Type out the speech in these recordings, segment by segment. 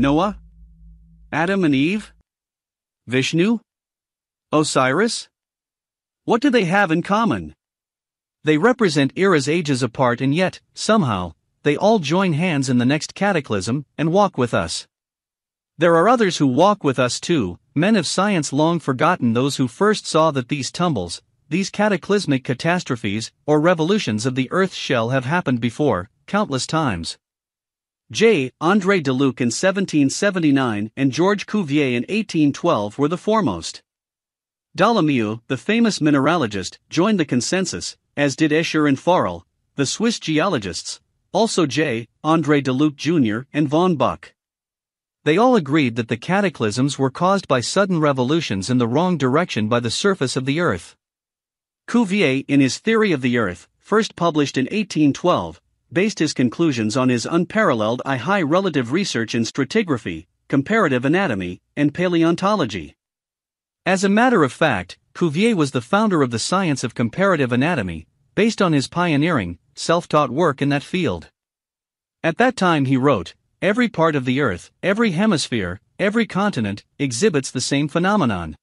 Noah? Adam and Eve? Vishnu? Osiris? What do they have in common? They represent eras ages apart and yet, somehow, they all join hands in the next cataclysm and walk with us. There are others who walk with us too, men of science long forgotten those who first saw that these tumbles, these cataclysmic catastrophes, or revolutions of the Earth's shell have happened before, countless times. J. André Deluc in 1779 and George Cuvier in 1812 were the foremost. Dolomieu, the famous mineralogist, joined the consensus, as did Escher and Farel, the Swiss geologists, also J. André Deluc Jr. and von Buck. They all agreed that the cataclysms were caused by sudden revolutions in the wrong direction by the surface of the Earth. Cuvier, in his Theory of the Earth, first published in 1812, based his conclusions on his unparalleled high relative research in stratigraphy, comparative anatomy, and paleontology. As a matter of fact, Cuvier was the founder of the science of comparative anatomy, based on his pioneering, self taught work in that field. At that time, he wrote, Every part of the Earth, every hemisphere, every continent, exhibits the same phenomenon.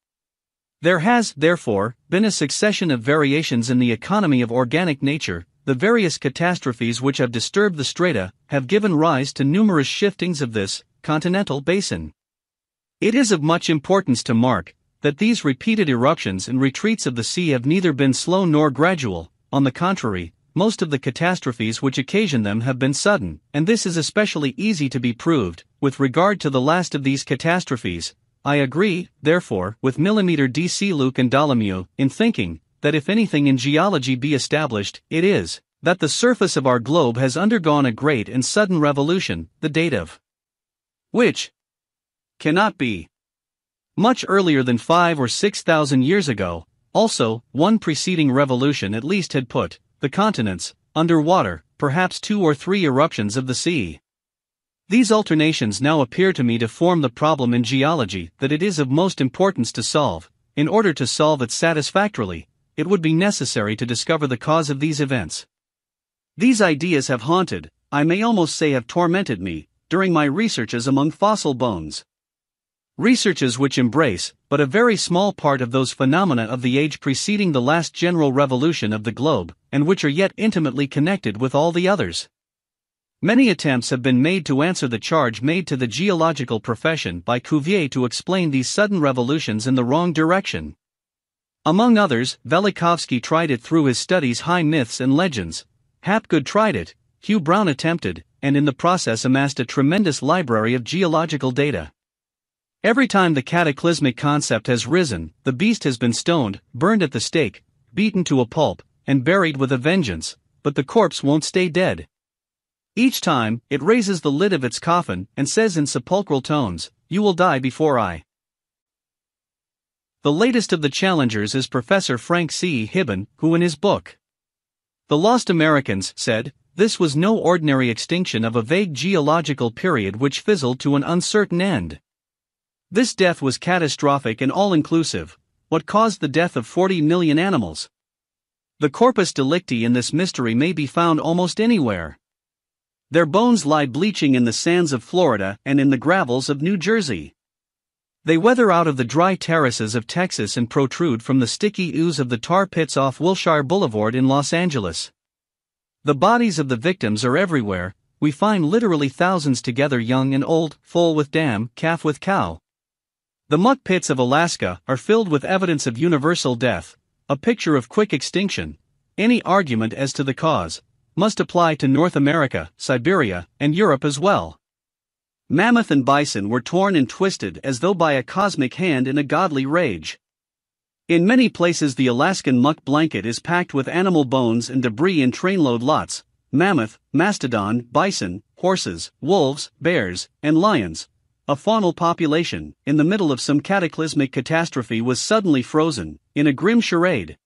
There has, therefore, been a succession of variations in the economy of organic nature, the various catastrophes which have disturbed the strata have given rise to numerous shiftings of this continental basin. It is of much importance to mark that these repeated eruptions and retreats of the sea have neither been slow nor gradual, on the contrary, most of the catastrophes which occasion them have been sudden, and this is especially easy to be proved. With regard to the last of these catastrophes, I agree, therefore, with Millimeter DC Luke and Dolomieu in thinking that if anything in geology be established, it is that the surface of our globe has undergone a great and sudden revolution, the date of which cannot be much earlier than five or six thousand years ago. Also, one preceding revolution at least had put the continents under water, perhaps two or three eruptions of the sea. These alternations now appear to me to form the problem in geology that it is of most importance to solve, in order to solve it satisfactorily, it would be necessary to discover the cause of these events. These ideas have haunted, I may almost say have tormented me, during my researches among fossil bones. Researches which embrace but a very small part of those phenomena of the age preceding the last general revolution of the globe, and which are yet intimately connected with all the others. Many attempts have been made to answer the charge made to the geological profession by Cuvier to explain these sudden revolutions in the wrong direction. Among others, Velikovsky tried it through his studies High Myths and Legends, Hapgood tried it, Hugh Brown attempted, and in the process amassed a tremendous library of geological data. Every time the cataclysmic concept has risen, the beast has been stoned, burned at the stake, beaten to a pulp, and buried with a vengeance, but the corpse won't stay dead. Each time, it raises the lid of its coffin and says in sepulchral tones, You will die before I. The latest of the challengers is Professor Frank C. Hibben, who in his book, The Lost Americans, said, this was no ordinary extinction of a vague geological period which fizzled to an uncertain end. This death was catastrophic and all inclusive, what caused the death of 40 million animals. The corpus delicti in this mystery may be found almost anywhere. Their bones lie bleaching in the sands of Florida and in the gravels of New Jersey. They weather out of the dry terraces of Texas and protrude from the sticky ooze of the tar pits off Wilshire Boulevard in Los Angeles. The bodies of the victims are everywhere, we find literally thousands together young and old, foal with dam, calf with cow. The muck pits of Alaska are filled with evidence of universal death, a picture of quick extinction. Any argument as to the cause must apply to North America, Siberia, and Europe as well. Mammoth and bison were torn and twisted as though by a cosmic hand in a godly rage. In many places the Alaskan muck blanket is packed with animal bones and debris in trainload lots, mammoth, mastodon, bison, horses, wolves, bears, and lions. A faunal population, in the middle of some cataclysmic catastrophe, was suddenly frozen, in a grim charade.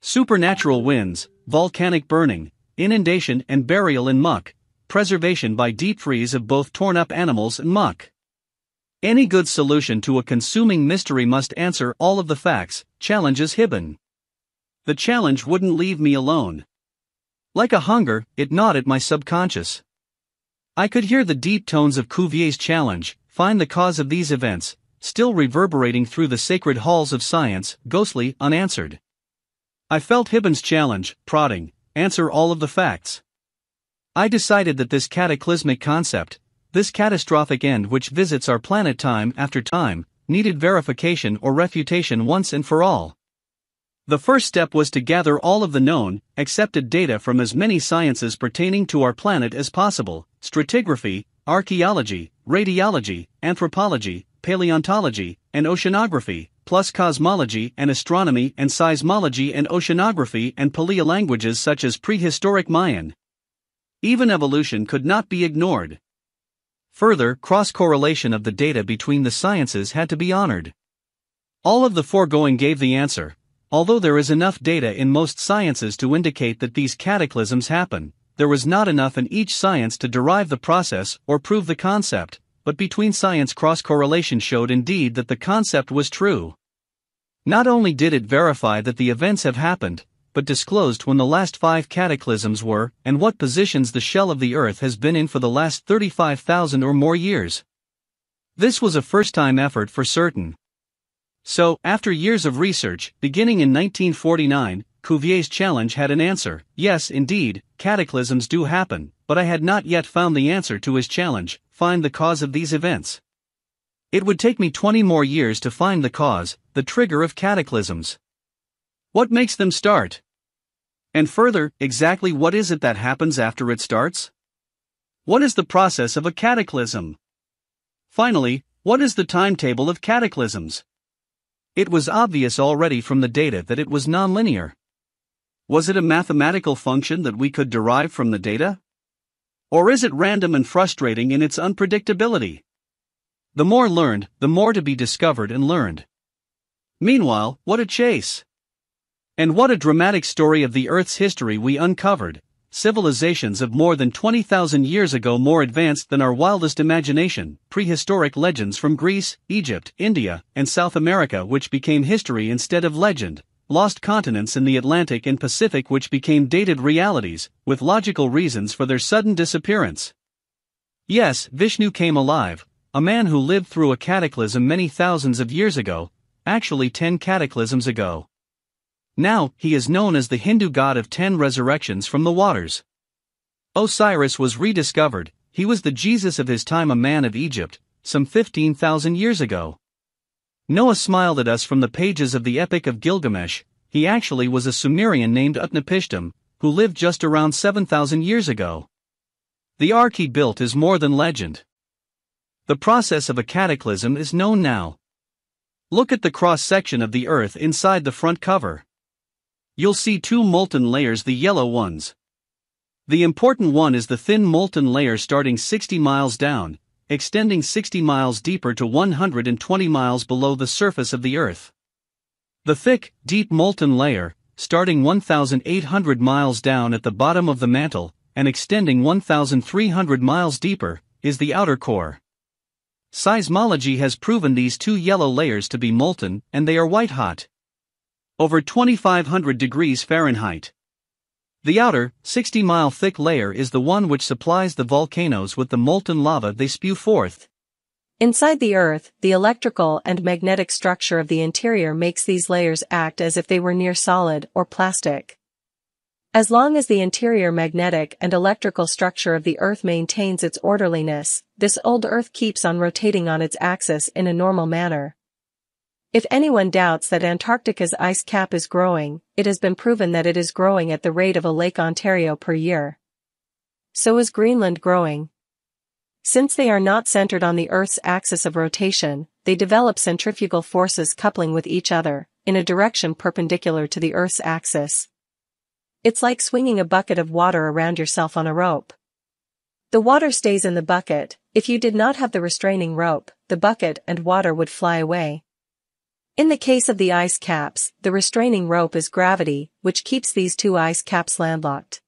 Supernatural winds, volcanic burning, inundation, and burial in muck, preservation by deep freeze of both torn up animals and muck. Any good solution to a consuming mystery must answer all of the facts, challenges Hibben. The challenge wouldn't leave me alone. Like a hunger, it gnawed at my subconscious. I could hear the deep tones of Cuvier's challenge, find the cause of these events, still reverberating through the sacred halls of science, ghostly, unanswered. I felt Hibben's challenge, prodding, answer all of the facts. I decided that this cataclysmic concept, this catastrophic end which visits our planet time after time, needed verification or refutation once and for all. The first step was to gather all of the known, accepted data from as many sciences pertaining to our planet as possible stratigraphy, archaeology, radiology, anthropology, paleontology, and oceanography, plus cosmology and astronomy and seismology and oceanography and Paleo languages such as prehistoric Mayan, even evolution could not be ignored. Further, cross-correlation of the data between the sciences had to be honored. All of the foregoing gave the answer, although there is enough data in most sciences to indicate that these cataclysms happen, there was not enough in each science to derive the process or prove the concept, but between science cross-correlation showed indeed that the concept was true. Not only did it verify that the events have happened, but disclosed when the last five cataclysms were and what positions the shell of the Earth has been in for the last 35,000 or more years. This was a first time effort for certain. So, after years of research, beginning in 1949, Cuvier's challenge had an answer yes, indeed, cataclysms do happen, but I had not yet found the answer to his challenge find the cause of these events. It would take me 20 more years to find the cause, the trigger of cataclysms. What makes them start? And further, exactly what is it that happens after it starts? What is the process of a cataclysm? Finally, what is the timetable of cataclysms? It was obvious already from the data that it was nonlinear. Was it a mathematical function that we could derive from the data? Or is it random and frustrating in its unpredictability? The more learned, the more to be discovered and learned. Meanwhile, what a chase! And what a dramatic story of the Earth's history we uncovered. Civilizations of more than 20,000 years ago more advanced than our wildest imagination, prehistoric legends from Greece, Egypt, India, and South America which became history instead of legend, lost continents in the Atlantic and Pacific which became dated realities, with logical reasons for their sudden disappearance. Yes, Vishnu came alive, a man who lived through a cataclysm many thousands of years ago, actually 10 cataclysms ago. Now, he is known as the Hindu god of ten resurrections from the waters. Osiris was rediscovered, he was the Jesus of his time, a man of Egypt, some 15,000 years ago. Noah smiled at us from the pages of the Epic of Gilgamesh, he actually was a Sumerian named Utnapishtim, who lived just around 7,000 years ago. The ark he built is more than legend. The process of a cataclysm is known now. Look at the cross section of the earth inside the front cover you'll see two molten layers the yellow ones. The important one is the thin molten layer starting 60 miles down, extending 60 miles deeper to 120 miles below the surface of the Earth. The thick, deep molten layer, starting 1,800 miles down at the bottom of the mantle and extending 1,300 miles deeper, is the outer core. Seismology has proven these two yellow layers to be molten and they are white hot over 2500 degrees Fahrenheit. The outer, 60 mile thick layer is the one which supplies the volcanoes with the molten lava they spew forth. Inside the Earth, the electrical and magnetic structure of the interior makes these layers act as if they were near solid or plastic. As long as the interior magnetic and electrical structure of the Earth maintains its orderliness, this old Earth keeps on rotating on its axis in a normal manner, if anyone doubts that Antarctica's ice cap is growing, it has been proven that it is growing at the rate of a Lake Ontario per year. So is Greenland growing. Since they are not centered on the Earth's axis of rotation, they develop centrifugal forces coupling with each other, in a direction perpendicular to the Earth's axis. It's like swinging a bucket of water around yourself on a rope. The water stays in the bucket, if you did not have the restraining rope, the bucket and water would fly away. In the case of the ice caps, the restraining rope is gravity, which keeps these two ice caps landlocked.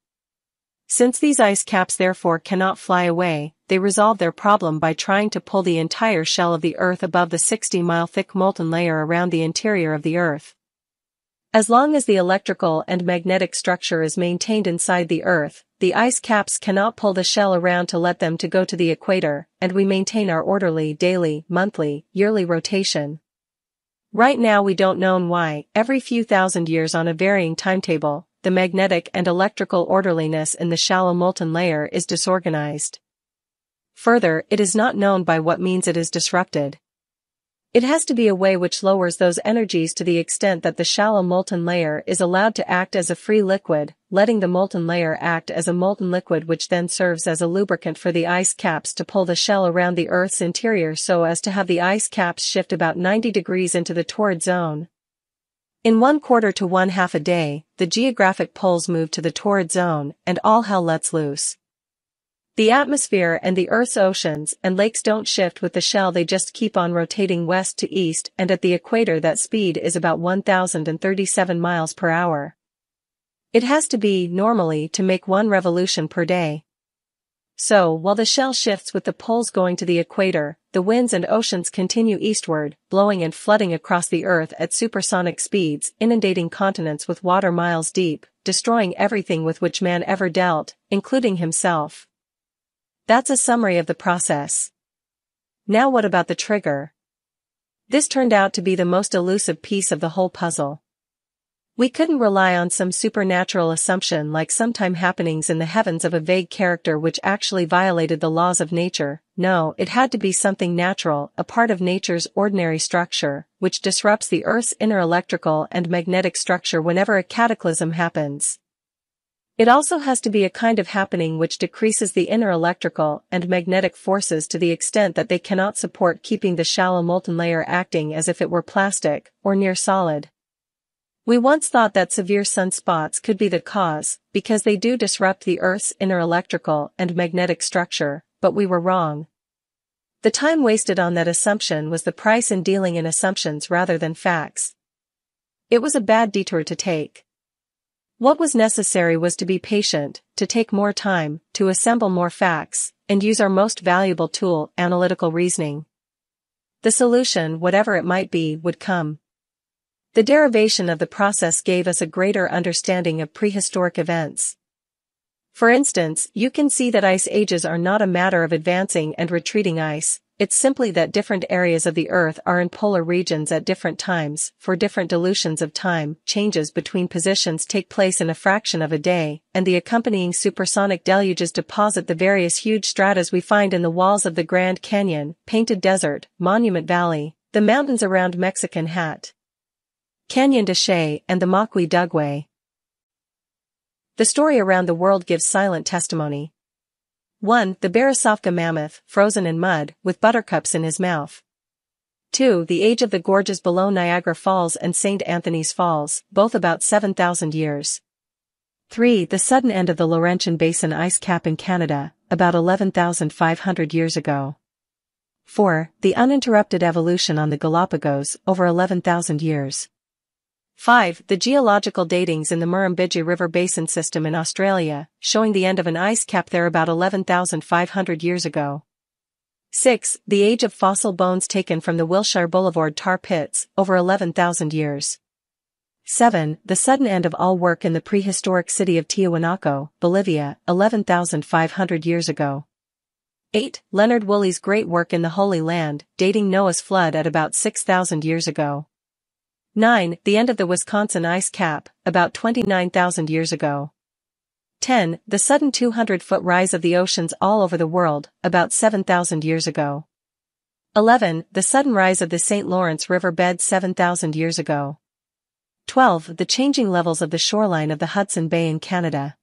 Since these ice caps therefore cannot fly away, they resolve their problem by trying to pull the entire shell of the Earth above the 60-mile thick molten layer around the interior of the Earth. As long as the electrical and magnetic structure is maintained inside the Earth, the ice caps cannot pull the shell around to let them to go to the equator, and we maintain our orderly daily, monthly, yearly rotation, Right now we don't know why, every few thousand years on a varying timetable, the magnetic and electrical orderliness in the shallow molten layer is disorganized. Further, it is not known by what means it is disrupted. It has to be a way which lowers those energies to the extent that the shallow molten layer is allowed to act as a free liquid, letting the molten layer act as a molten liquid which then serves as a lubricant for the ice caps to pull the shell around the Earth's interior so as to have the ice caps shift about 90 degrees into the torrid zone. In one quarter to one half a day, the geographic poles move to the torrid zone and all hell lets loose. The atmosphere and the Earth's oceans and lakes don't shift with the shell they just keep on rotating west to east and at the equator that speed is about 1037 miles per hour. It has to be, normally, to make one revolution per day. So, while the shell shifts with the poles going to the equator, the winds and oceans continue eastward, blowing and flooding across the Earth at supersonic speeds, inundating continents with water miles deep, destroying everything with which man ever dealt, including himself. That's a summary of the process. Now what about the trigger? This turned out to be the most elusive piece of the whole puzzle. We couldn't rely on some supernatural assumption like sometime happenings in the heavens of a vague character which actually violated the laws of nature, no, it had to be something natural, a part of nature's ordinary structure, which disrupts the Earth's inner electrical and magnetic structure whenever a cataclysm happens. It also has to be a kind of happening which decreases the inner electrical and magnetic forces to the extent that they cannot support keeping the shallow molten layer acting as if it were plastic, or near solid. We once thought that severe sunspots could be the cause, because they do disrupt the Earth's inner electrical and magnetic structure, but we were wrong. The time wasted on that assumption was the price in dealing in assumptions rather than facts. It was a bad detour to take. What was necessary was to be patient, to take more time, to assemble more facts, and use our most valuable tool, analytical reasoning. The solution, whatever it might be, would come. The derivation of the process gave us a greater understanding of prehistoric events. For instance, you can see that ice ages are not a matter of advancing and retreating ice, it's simply that different areas of the Earth are in polar regions at different times, for different dilutions of time, changes between positions take place in a fraction of a day, and the accompanying supersonic deluges deposit the various huge stratas we find in the walls of the Grand Canyon, Painted Desert, Monument Valley, the mountains around Mexican Hat, Canyon de Chelly and the Maqui Dugway. The story around the world gives silent testimony. 1. The Barasovka mammoth, frozen in mud, with buttercups in his mouth. 2. The age of the gorges below Niagara Falls and St. Anthony's Falls, both about 7,000 years. 3. The sudden end of the Laurentian Basin ice cap in Canada, about 11,500 years ago. 4. The uninterrupted evolution on the Galapagos over 11,000 years. 5. The geological datings in the Murrumbidgee River Basin system in Australia, showing the end of an ice cap there about 11,500 years ago. 6. The age of fossil bones taken from the Wilshire Boulevard tar pits, over 11,000 years. 7. The sudden end of all work in the prehistoric city of Tiahuanaco, Bolivia, 11,500 years ago. 8. Leonard Woolley's great work in the Holy Land, dating Noah's flood at about 6,000 years ago. 9. The end of the Wisconsin ice cap, about 29,000 years ago. 10. The sudden 200-foot rise of the oceans all over the world, about 7,000 years ago. 11. The sudden rise of the St. Lawrence River bed 7,000 years ago. 12. The changing levels of the shoreline of the Hudson Bay in Canada.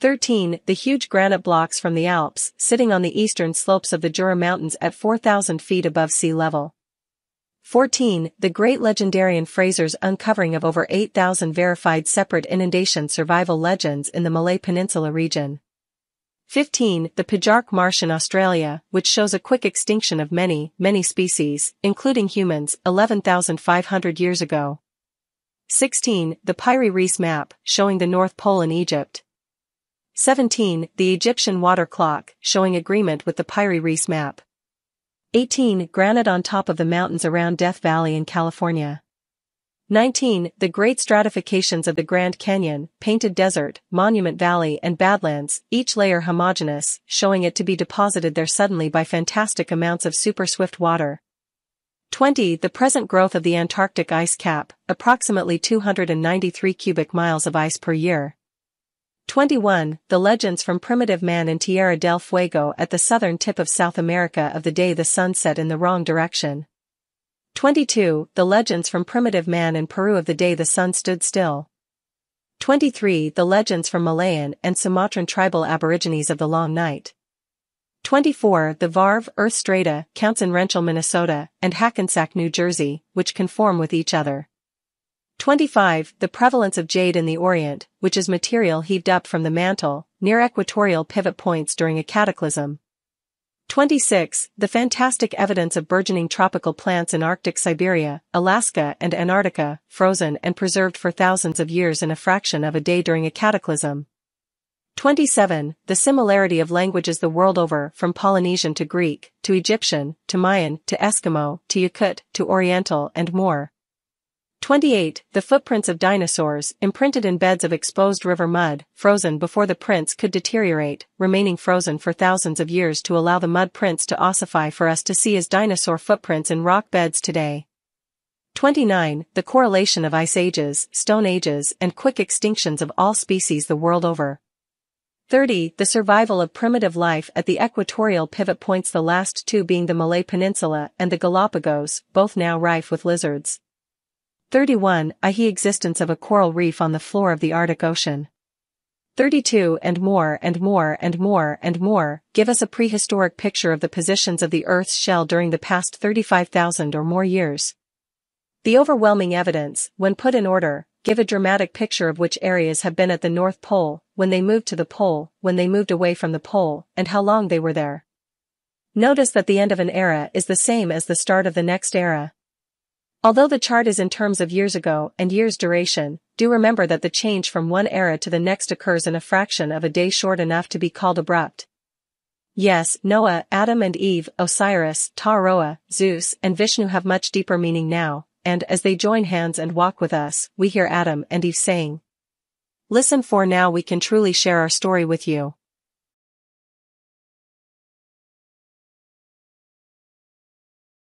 13. The huge granite blocks from the Alps sitting on the eastern slopes of the Jura Mountains at 4,000 feet above sea level. 14. The great legendarian Fraser's uncovering of over 8,000 verified separate inundation survival legends in the Malay Peninsula region. 15. The Pajark Marsh in Australia, which shows a quick extinction of many, many species, including humans, 11,500 years ago. 16. The Pyri Reis map, showing the North Pole in Egypt. 17. The Egyptian water clock, showing agreement with the Pyri Reis map. 18. Granite on top of the mountains around Death Valley in California. 19. The great stratifications of the Grand Canyon, Painted Desert, Monument Valley and Badlands, each layer homogeneous, showing it to be deposited there suddenly by fantastic amounts of super swift water. 20. The present growth of the Antarctic ice cap, approximately 293 cubic miles of ice per year, 21. The legends from primitive man in Tierra del Fuego at the southern tip of South America of the day the sun set in the wrong direction. 22. The legends from primitive man in Peru of the day the sun stood still. 23. The legends from Malayan and Sumatran tribal aborigines of the long night. 24. The Varve, Earth Strata, counts in Rensselaer, Minnesota, and Hackensack, New Jersey, which conform with each other. 25. The prevalence of jade in the Orient, which is material heaved up from the mantle, near equatorial pivot points during a cataclysm. 26. The fantastic evidence of burgeoning tropical plants in Arctic Siberia, Alaska and Antarctica, frozen and preserved for thousands of years in a fraction of a day during a cataclysm. 27. The similarity of languages the world over from Polynesian to Greek, to Egyptian, to Mayan, to Eskimo, to Yakut, to Oriental and more. 28. The footprints of dinosaurs, imprinted in beds of exposed river mud, frozen before the prints could deteriorate, remaining frozen for thousands of years to allow the mud prints to ossify for us to see as dinosaur footprints in rock beds today. 29. The correlation of ice ages, stone ages, and quick extinctions of all species the world over. 30. The survival of primitive life at the equatorial pivot points the last two being the Malay Peninsula and the Galapagos, both now rife with lizards. 31. A he existence of a coral reef on the floor of the Arctic Ocean. 32 and more and more and more and more give us a prehistoric picture of the positions of the Earth's shell during the past 35,000 or more years. The overwhelming evidence, when put in order, give a dramatic picture of which areas have been at the North Pole, when they moved to the pole, when they moved away from the pole, and how long they were there. Notice that the end of an era is the same as the start of the next era. Although the chart is in terms of years ago and years duration, do remember that the change from one era to the next occurs in a fraction of a day short enough to be called abrupt. Yes, Noah, Adam and Eve, Osiris, Taroa, Zeus, and Vishnu have much deeper meaning now, and as they join hands and walk with us, we hear Adam and Eve saying, Listen for now we can truly share our story with you.